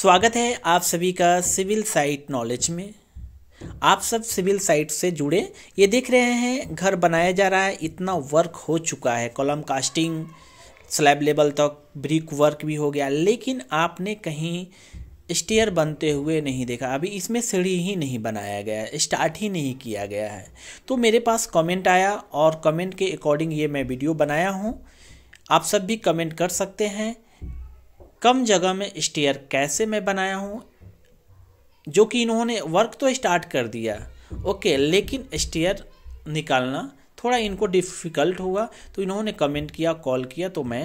स्वागत है आप सभी का सिविल साइट नॉलेज में आप सब सिविल साइट से जुड़े ये देख रहे हैं घर बनाया जा रहा है इतना वर्क हो चुका है कॉलम कास्टिंग स्लैब लेवल तक ब्रिक वर्क भी हो गया लेकिन आपने कहीं स्टेयर बनते हुए नहीं देखा अभी इसमें सीढ़ी ही नहीं बनाया गया है स्टार्ट ही नहीं किया गया है तो मेरे पास कमेंट आया और कमेंट के अकॉर्डिंग ये मैं वीडियो बनाया हूँ आप सब भी कमेंट कर सकते हैं कम जगह में स्टेयर कैसे मैं बनाया हूँ जो कि इन्होंने वर्क तो स्टार्ट कर दिया ओके लेकिन स्टेयर निकालना थोड़ा इनको डिफ़िकल्ट हुआ तो इन्होंने कमेंट किया कॉल किया तो मैं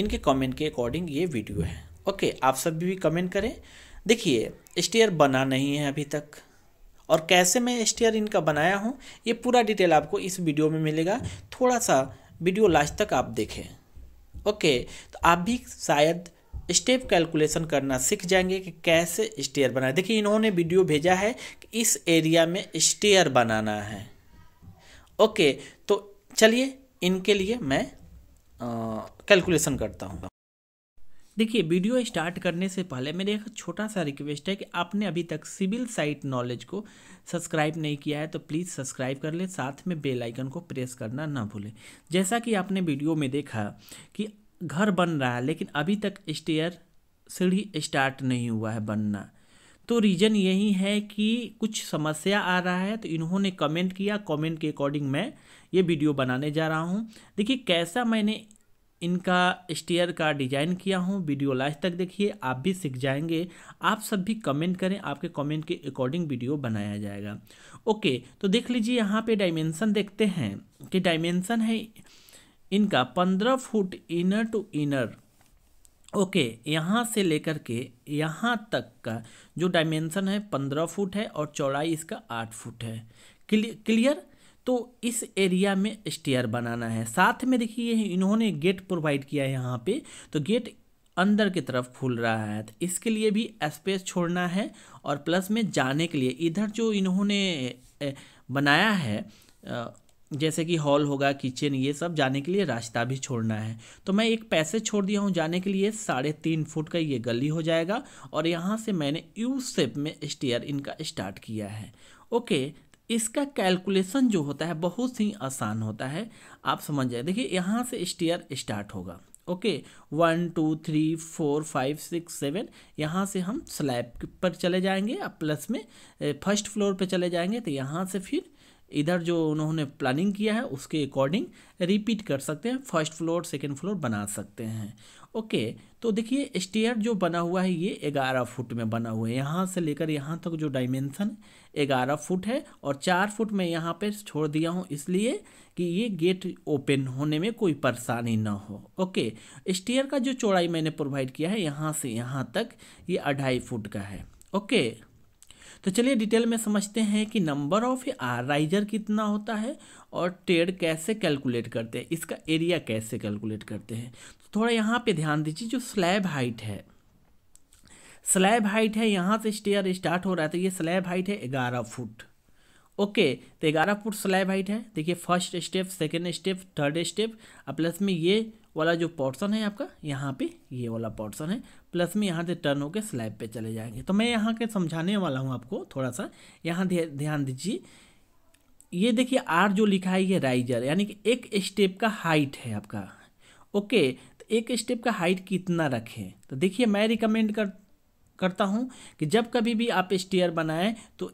इनके कमेंट के अकॉर्डिंग ये वीडियो है ओके आप सब भी कमेंट करें देखिए स्टेयर बना नहीं है अभी तक और कैसे मैं स्टेयर इनका बनाया हूँ ये पूरा डिटेल आपको इस वीडियो में मिलेगा थोड़ा सा वीडियो लास्ट तक आप देखें ओके तो आप भी शायद स्टेप कैलकुलेशन करना सीख जाएंगे कि कैसे स्टेयर बनाए देखिए इन्होंने वीडियो भेजा है कि इस एरिया में स्टेयर बनाना है ओके तो चलिए इनके लिए मैं कैलकुलेशन करता हूँ देखिए वीडियो स्टार्ट करने से पहले मेरे एक छोटा सा रिक्वेस्ट है कि आपने अभी तक सिविल साइट नॉलेज को सब्सक्राइब नहीं किया है तो प्लीज़ सब्सक्राइब कर लें साथ में बेल आइकन को प्रेस करना ना भूलें जैसा कि आपने वीडियो में देखा कि घर बन रहा है लेकिन अभी तक स्टेयर सीढ़ी स्टार्ट नहीं हुआ है बनना तो रीज़न यही है कि कुछ समस्या आ रहा है तो इन्होंने कमेंट किया कमेंट के अकॉर्डिंग मैं ये वीडियो बनाने जा रहा हूँ देखिए कैसा मैंने इनका स्टेयर का डिज़ाइन किया हूँ वीडियो लास्ट तक देखिए आप भी सीख जाएंगे आप सब भी कमेंट करें आपके कमेंट के अकॉर्डिंग वीडियो बनाया जाएगा ओके तो देख लीजिए यहाँ पे डायमेंसन देखते हैं कि डायमेंसन है इनका पंद्रह foot inner to inner okay यहाँ से लेकर के यहाँ तक का जो डायमेंसन है पंद्रह फुट है और चौड़ाई इसका आठ फुट है क्लियर तो इस एरिया में स्टेयर बनाना है साथ में देखिए इन्होंने गेट प्रोवाइड किया है यहाँ पे तो गेट अंदर की तरफ खुल रहा है तो इसके लिए भी स्पेस छोड़ना है और प्लस में जाने के लिए इधर जो इन्होंने बनाया है जैसे कि हॉल होगा किचन ये सब जाने के लिए रास्ता भी छोड़ना है तो मैं एक पैसे छोड़ दिया हूँ जाने के लिए साढ़े तीन फुट का ये गली हो जाएगा और यहाँ से मैंने यू सेप में स्टेयर इनका स्टार्ट किया है ओके इसका कैलकुलेशन जो होता है बहुत ही आसान होता है आप समझ जाए देखिए यहाँ से स्टेयर स्टार्ट होगा okay one two three four five six seven यहाँ से हम स्लैब पर चले जाएंगे अब प्लस में फर्स्ट फ्लोर पर चले जाएंगे तो यहाँ से फिर इधर जो उन्होंने प्लानिंग किया है उसके अकॉर्डिंग रिपीट कर सकते हैं फर्स्ट फ्लोर सेकेंड फ्लोर बना सकते हैं ओके तो देखिए स्टेयर जो बना हुआ है ये ग्यारह फुट में बना हुआ है यहाँ से लेकर यहाँ तक जो डायमेंसन ग्यारह फुट है और चार फुट मैं यहाँ पे छोड़ दिया हूँ इसलिए कि ये गेट ओपन होने में कोई परेशानी ना हो ओके स्टेयर का जो चौड़ाई मैंने प्रोवाइड किया है यहाँ से यहाँ तक ये अढ़ाई फुट का है ओके तो चलिए डिटेल में समझते हैं कि नंबर ऑफ राइजर कितना होता है और ट्रेड कैसे कैलकुलेट करते हैं इसका एरिया कैसे कैलकुलेट करते हैं तो थोड़ा यहाँ पे ध्यान दीजिए जो स्लैब हाइट है स्लैब हाइट है यहाँ से स्टेयर स्टार्ट हो रहा है तो ये स्लैब हाइट है ग्यारह फुट ओके तो ग्यारह फुट स्लैब हाइट है देखिए first step second step third step और प्लस में ये वाला जो पोर्सन है आपका यहाँ पे ये वाला पोर्सन है प्लस में यहाँ से टर्न होकर स्लैब पे चले जाएंगे तो मैं यहाँ के समझाने वाला हूँ आपको थोड़ा सा यहाँ ध्यान दीजिए ये देखिए आर जो लिखा है ये राइजर यानी कि एक स्टेप का हाइट है आपका ओके तो एक स्टेप का हाइट कितना रखें तो देखिए मैं रिकमेंड कर करता हूँ कि जब कभी भी आप स्टेयर बनाएं तो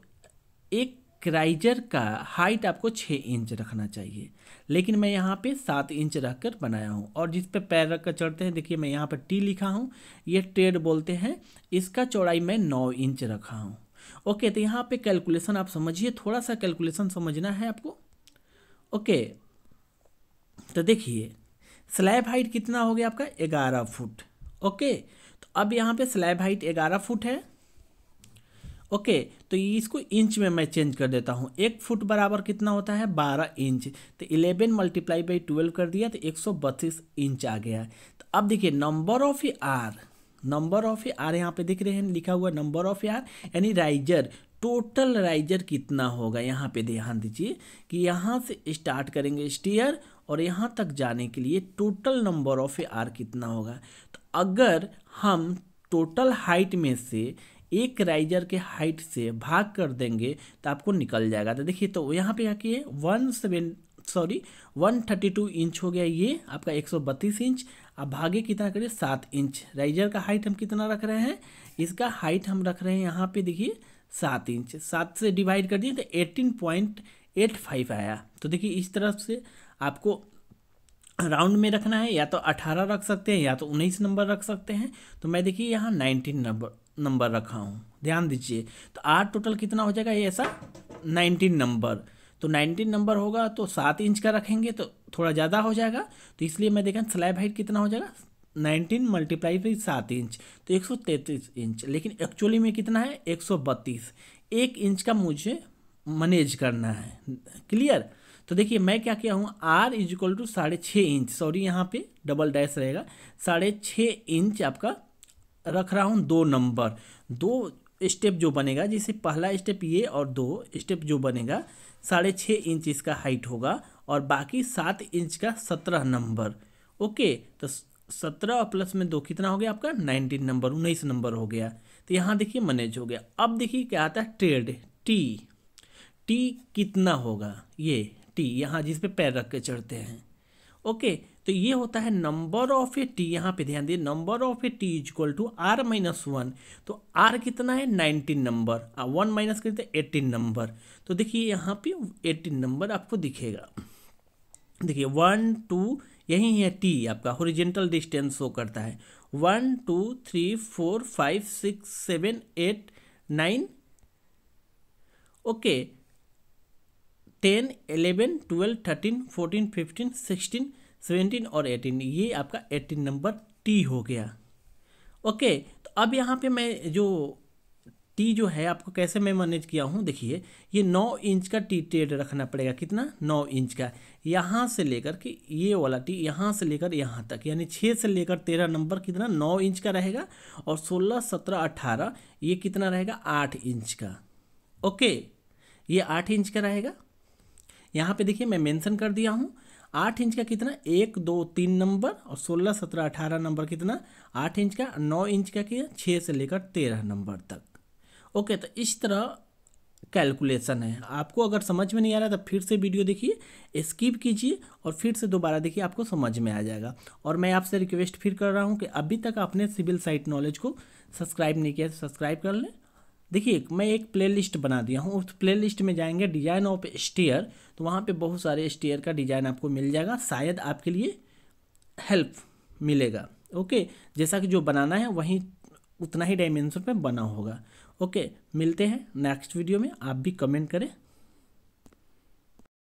एक क्राइजर का हाइट आपको छः इंच रखना चाहिए लेकिन मैं यहाँ पे सात इंच रख कर बनाया हूँ और जिस पे पैर रख कर चढ़ते हैं देखिए मैं यहाँ पर टी लिखा हूँ ये टेड बोलते हैं इसका चौड़ाई मैं नौ इंच रखा हूँ ओके तो यहाँ पे कैलकुलेशन आप समझिए थोड़ा सा कैलकुलेशन समझना है आपको ओके तो देखिए स्लैब हाइट कितना हो गया आपका ग्यारह फुट ओके तो अब यहाँ पर स्लैब हाइट ग्यारह फुट है ओके तो इसको इंच में मैं चेंज कर देता हूँ एक फुट बराबर कितना होता है बारह इंच तो इलेवन मल्टीप्लाई बाई ट्वेल्व कर दिया तो एक सौ बत्तीस इंच आ गया तो अब देखिए number of R number of R यहाँ पे दिख रहे हैं लिखा हुआ नंबर ऑफ आर यानी राइजर टोटल राइजर कितना होगा यहाँ पे ध्यान दीजिए कि यहाँ से स्टार्ट करेंगे स्टीयर और यहाँ तक जाने के लिए टोटल नंबर ऑफ आर कितना होगा तो अगर हम टोटल हाइट में से एक राइजर के हाइट से भाग कर देंगे तो आपको निकल जाएगा तो देखिए तो यहाँ पे आके वन सेवन सॉरी 132 इंच हो गया ये आपका 132 इंच अब भागे कितना करिए सात इंच राइजर का हाइट हम कितना रख रहे हैं इसका हाइट हम रख रहे हैं यहाँ पे देखिए सात इंच सात से डिवाइड कर दिए तो एटीन पॉइंट एट फाइव आया तो देखिए इस तरफ से आपको राउंड में रखना है या तो 18 रख सकते हैं या तो 19 नंबर रख सकते हैं तो मैं देखिए यहाँ 19 नंबर नंबर रखा हूँ ध्यान दीजिए तो आठ टोटल कितना हो जाएगा ये ऐसा नाइनटीन नंबर तो नाइनटीन नंबर होगा तो सात इंच का रखेंगे तो थोड़ा ज़्यादा हो जाएगा तो इसलिए मैं देखा स्लैब हाइट कितना हो जाएगा नाइनटीन मल्टीप्लाई बाई सात इंच तो एक सौ तैंतीस इंच लेकिन एक्चुअली में कितना है एक सौ बत्तीस एक इंच का मुझे मैनेज करना है क्लियर तो देखिए मैं क्या किया हूँ आर इज इक्वल टू साढ़े छः इंच सॉरी यहाँ पे डबल डैश रहेगा साढ़े छः इंच आपका रख रहा हूँ दो नंबर दो स्टेप जो बनेगा जैसे पहला स्टेप ये और दो स्टेप जो बनेगा साढ़े छः इंच इसका हाइट होगा और बाकी सात इंच का सत्रह नंबर ओके तो सत्रह प्लस में दो कितना हो गया आपका नाइनटीन नंबर उन्नीस नंबर हो गया तो यहाँ देखिए मैनेज हो गया अब देखिए क्या आता है ट्रेड टी टी कितना होगा ये टी यहाँ जिस पे पैर रख के चढ़ते हैं ओके तो ये होता है नंबर ऑफ ए टी यहाँ पे ध्यान दिए number of A T equal to R minus one तो आर कितना है नाइनटीन नंबर वन माइनस करते तो एटीन नंबर तो देखिए यहाँ पे एटीन नंबर आपको दिखेगा देखिए वन टू यही है टी आपका ओरिजेंटल डिस्टेंस शो करता है one two three four five six seven eight nine okay ten eleven twelve thirteen fourteen fifteen sixteen seventeen और एटीन ये आपका एटीन नंबर टी हो गया ओके तो अब यहाँ पे मैं जो टी जो है आपको कैसे मैं मैनेज किया हूँ देखिए ये नौ इंच का टी टेड रखना पड़ेगा कितना नौ इंच का यहाँ से लेकर के ये वाला टी यहाँ से लेकर यहाँ तक यानी छः से लेकर तेरह नंबर कितना नौ इंच का रहेगा और सोलह सत्रह अट्ठारह ये कितना रहेगा आठ इंच का ओके ये आठ इंच का रहेगा यहाँ पे देखिए मैं मेंशन कर दिया हूँ आठ इंच का कितना एक दो तीन नंबर और सोलह सत्रह अठारह नंबर कितना आठ इंच का नौ इंच का किया छः से लेकर तेरह नंबर तक ओके तो इस तरह कैलकुलेशन है आपको अगर समझ में नहीं आ रहा तो फिर से वीडियो देखिए स्किप कीजिए और फिर से दोबारा देखिए आपको समझ में आ जाएगा और मैं आपसे रिक्वेस्ट फिर कर रहा हूँ कि अभी तक आपने सिविल साइट नॉलेज को सब्सक्राइब नहीं किया तो सब्सक्राइब कर लें देखिए मैं एक प्लेलिस्ट बना दिया हूँ उस प्लेलिस्ट में जाएंगे डिजाइन ऑफ स्टेयर तो वहाँ पे बहुत सारे स्टेयर का डिजाइन आपको मिल जाएगा शायद आपके लिए हेल्प मिलेगा ओके जैसा कि जो बनाना है वहीं उतना ही डायमेंशन पे बना होगा ओके मिलते हैं नेक्स्ट वीडियो में आप भी कमेंट करें